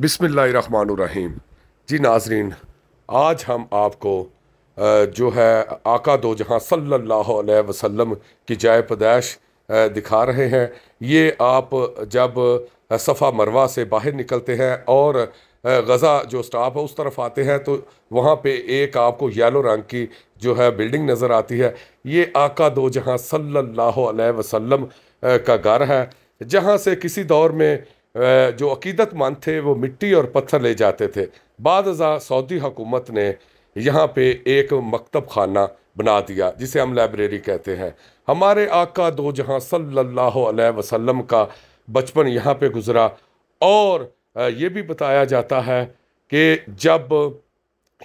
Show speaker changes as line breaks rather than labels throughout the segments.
बिसमीम जी नाजरीन आज हम आपको जो है आका दो जहाँ सल्ला वसलम की जाय पदाइश दिखा रहे हैं ये आप जब सफ़ा मरवा से बाहर निकलते हैं और गज़ा जो स्टाफ है उस तरफ आते हैं तो वहाँ पे एक आपको येलो रंग की जो है बिल्डिंग नज़र आती है ये आका दो जहाँ सल्ला वसम का घर है जहाँ से किसी दौर में जो अकीदतमंद थे वो मिट्टी और पत्थर ले जाते थे बाद सऊदी हुकूमत ने यहाँ पे एक मकतब खाना बना दिया जिसे हम लाइब्रेरी कहते हैं हमारे आका दो जहाँ सल्लल्लाहु अलैहि वसल्लम का बचपन यहाँ पे गुज़रा और ये भी बताया जाता है कि जब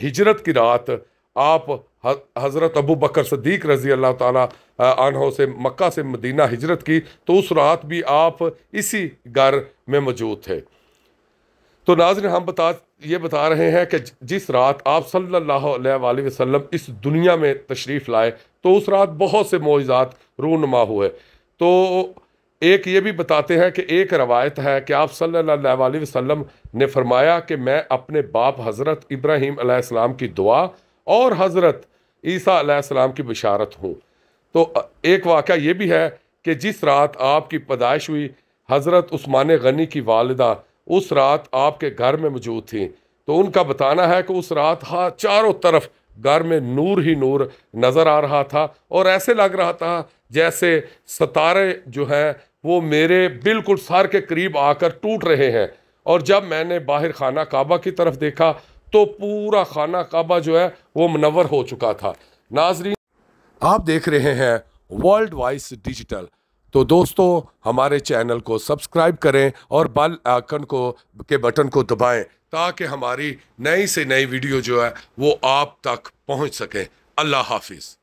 हिजरत की रात आप हज़रत अबू बकर सदीक रज़ी अल्लाह तहों से मक्का से मदीना हिजरत की तो उस रात भी आप इसी घर में मौजूद थे तो नाजन हम बता ये बता रहे हैं कि जिस रात आप सल्ला वसम इस दुनिया में तशरीफ़ लाए तो उस रात बहुत से मोज़ात रूनमा हुए तो एक ये भी बताते हैं कि एक रवायत है कि आप सल्ला वसम ने फरमाया कि मैं अपने बाप हज़रत इब्राहीम की दुआ और हज़रत ईसा आसमाम की बशारत हो तो एक वाक़ ये भी है कि जिस रात आपकी पैदाइश हुई हज़रत उस्मान गनी की वालदा उस रात आपके घर में मौजूद थी तो उनका बताना है कि उस रात हाँ चारों तरफ घर में नूर ही नूर नज़र आ रहा था और ऐसे लग रहा था जैसे सतारे जो हैं वो मेरे बिल्कुल सर के करीब आकर टूट रहे हैं और जब मैंने बाहर खाना काबा की तरफ देखा तो पूरा खाना काबा जो है वो मनवर हो चुका था नाजरीन आप देख रहे हैं वर्ल्ड वाइस डिजिटल तो दोस्तों हमारे चैनल को सब्सक्राइब करें और बल आइकन को के बटन को दबाएं ताकि हमारी नई से नई वीडियो जो है वो आप तक पहुंच सके अल्लाह हाफिज़